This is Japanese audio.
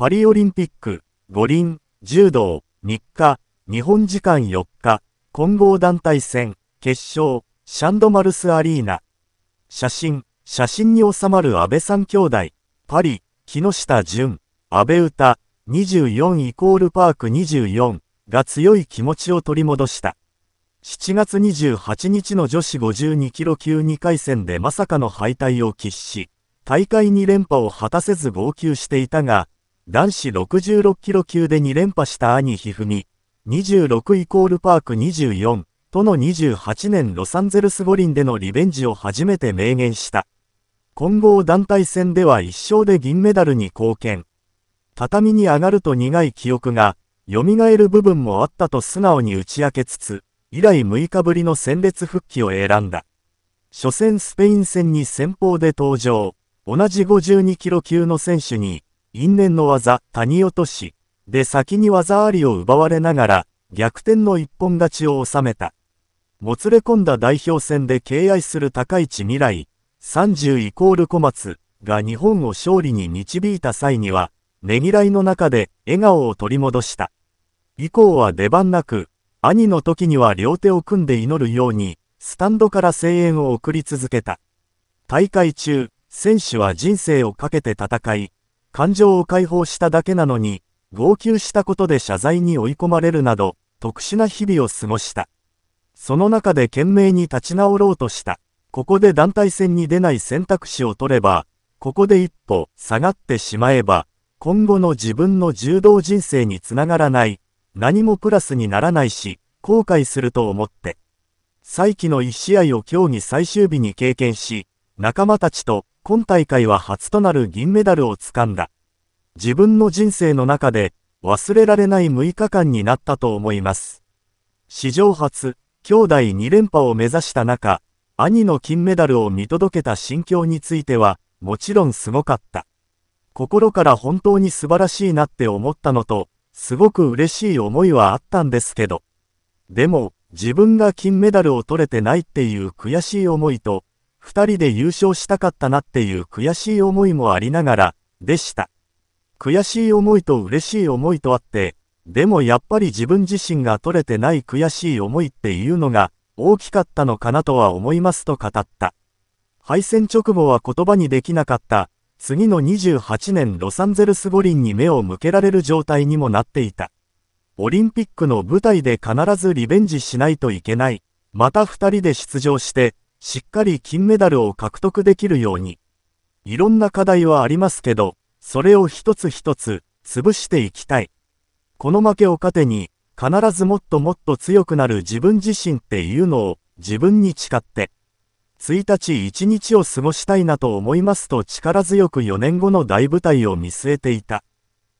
パリオリンピック、五輪、柔道、3日、日本時間4日、混合団体戦、決勝、シャンドマルスアリーナ。写真、写真に収まる安倍三兄弟、パリ、木下淳、安倍歌、24イコールパーク24が強い気持ちを取り戻した。7月28日の女子52キロ級2回戦でまさかの敗退を喫し、大会2連覇を果たせず号泣していたが、男子66キロ級で2連覇した兄ひ二み、26イコールパーク24との28年ロサンゼルス五輪でのリベンジを初めて明言した。混合団体戦では一勝で銀メダルに貢献。畳に上がると苦い記憶が、蘇る部分もあったと素直に打ち明けつつ、以来6日ぶりの戦列復帰を選んだ。初戦スペイン戦に先方で登場、同じ52キロ級の選手に、因縁の技、谷落とし、で先に技ありを奪われながら、逆転の一本勝ちを収めた。もつれ込んだ代表戦で敬愛する高市未来、30イコール小松が日本を勝利に導いた際には、ねぎらいの中で笑顔を取り戻した。以降は出番なく、兄の時には両手を組んで祈るように、スタンドから声援を送り続けた。大会中、選手は人生をかけて戦い、感情を解放しただけなのに、号泣したことで謝罪に追い込まれるなど、特殊な日々を過ごした。その中で懸命に立ち直ろうとした。ここで団体戦に出ない選択肢を取れば、ここで一歩下がってしまえば、今後の自分の柔道人生につながらない、何もプラスにならないし、後悔すると思って。再起の1試合を競技最終日に経験し、仲間たちと今大会は初となる銀メダルをつかんだ。自分の人生の中で忘れられない6日間になったと思います。史上初、兄弟2連覇を目指した中、兄の金メダルを見届けた心境については、もちろんすごかった。心から本当に素晴らしいなって思ったのと、すごく嬉しい思いはあったんですけど。でも、自分が金メダルを取れてないっていう悔しい思いと、2人で優勝したかったなっていう悔しい思いもありながら、でした。悔しい思いと嬉しい思いとあって、でもやっぱり自分自身が取れてない悔しい思いっていうのが大きかったのかなとは思いますと語った。敗戦直後は言葉にできなかった、次の28年ロサンゼルス五輪に目を向けられる状態にもなっていた。オリンピックの舞台で必ずリベンジしないといけない。また2人で出場して、しっかり金メダルを獲得できるように、いろんな課題はありますけど、それを一つ一つ潰していきたい。この負けを糧に、必ずもっともっと強くなる自分自身っていうのを自分に誓って、1日1日を過ごしたいなと思いますと力強く4年後の大舞台を見据えていた。